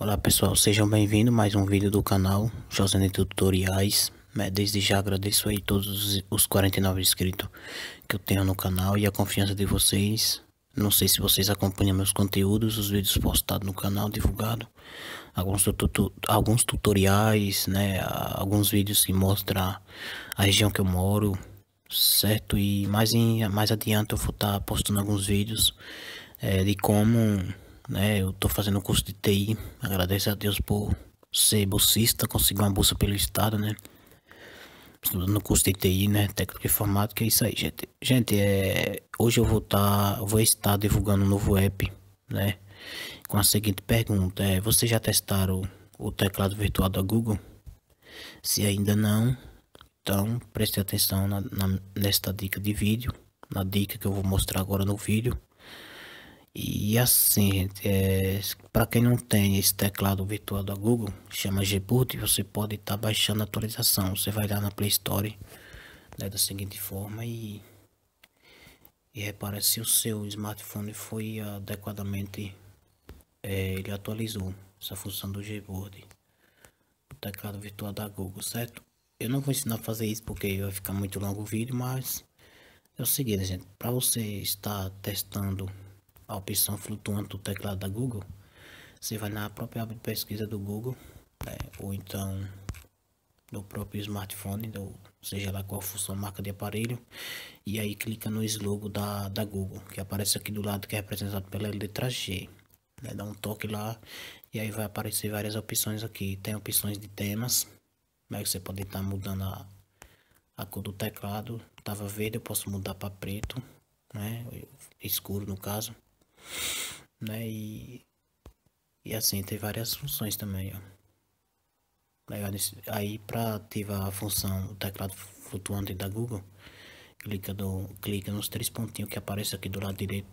Olá pessoal, sejam bem-vindos mais um vídeo do canal Josene Tutoriais é, Desde já agradeço aí todos os 49 inscritos que eu tenho no canal e a confiança de vocês Não sei se vocês acompanham meus conteúdos, os vídeos postados no canal, divulgado Alguns, tutu alguns tutoriais, né, alguns vídeos que mostram a região que eu moro Certo, e mais, em, mais adiante eu vou estar tá postando alguns vídeos é, de como né? Eu tô fazendo um curso de TI, agradeço a Deus por ser bolsista, conseguir uma bolsa pelo Estado, né? Estudando curso de TI, né? Técnico de informática, é isso aí, gente. Gente, é... hoje eu vou, tá... vou estar divulgando um novo app, né? Com a seguinte pergunta, é, vocês já testaram o teclado virtual da Google? Se ainda não, então preste atenção na, na, nesta dica de vídeo, na dica que eu vou mostrar agora no vídeo. E assim, gente, é, para quem não tem esse teclado virtual da Google, chama Gboot, você pode estar tá baixando a atualização. Você vai lá na Play Store né, da seguinte forma e, e repara se o seu smartphone foi adequadamente, é, ele atualizou essa função do Gboot, o teclado virtual da Google, certo? Eu não vou ensinar a fazer isso porque vai ficar muito longo o vídeo, mas é o seguinte, gente, para você estar testando a opção flutuante do teclado da Google, você vai na própria aba de pesquisa do Google, né? ou então no próprio smartphone, do, seja lá qual for a marca de aparelho, e aí clica no logo da, da Google, que aparece aqui do lado, que é representado pela letra G. Né? Dá um toque lá e aí vai aparecer várias opções aqui. Tem opções de temas, né? que você pode estar tá mudando a, a cor do teclado. Estava verde, eu posso mudar para preto, né? escuro no caso. Né? E, e assim, tem várias funções também, ó. Legal, aí para ativar a função o teclado flutuante da Google, clica, do, clica nos três pontinhos que aparecem aqui do lado direito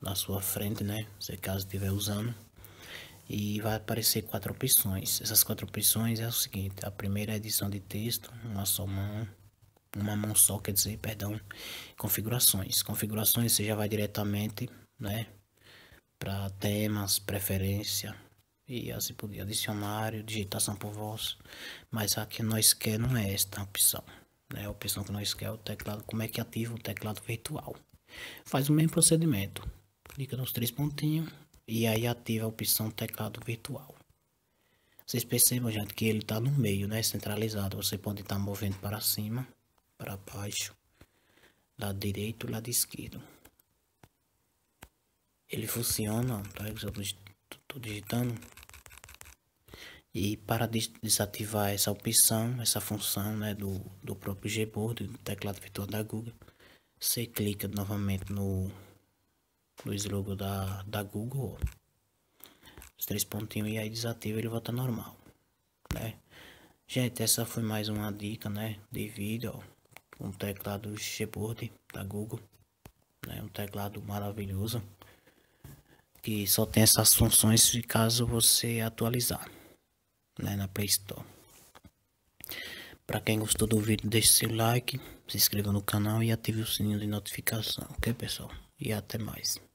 na sua frente, né? Se caso estiver usando. E vai aparecer quatro opções. Essas quatro opções é o seguinte: a primeira é edição de texto, uma só mão, uma mão só, quer dizer, perdão, configurações. Configurações você já vai diretamente né? Para temas, preferência e assim por dicionário, digitação por voz. Mas a que nós quer não é esta opção, né? A opção que nós quer é o teclado, como é que ativa o teclado virtual. Faz o mesmo procedimento, clica nos três pontinhos e aí ativa a opção teclado virtual. Vocês percebam, gente, que ele está no meio, né? Centralizado. Você pode estar tá movendo para cima, para baixo, lado direito, lado esquerdo ele funciona, tá? Eu estou digitando. E para desativar essa opção, essa função né, do, do próprio Gboard, do teclado virtual da Google, você clica novamente no, no logo da, da Google, os três pontinhos, e aí desativa ele volta normal, né? Gente, essa foi mais uma dica, né, de vídeo, um teclado Gboard da Google, né, um teclado maravilhoso que só tem essas funções caso você atualizar né, na Play Store. Para quem gostou do vídeo, deixe seu like, se inscreva no canal e ative o sininho de notificação, ok pessoal? E até mais.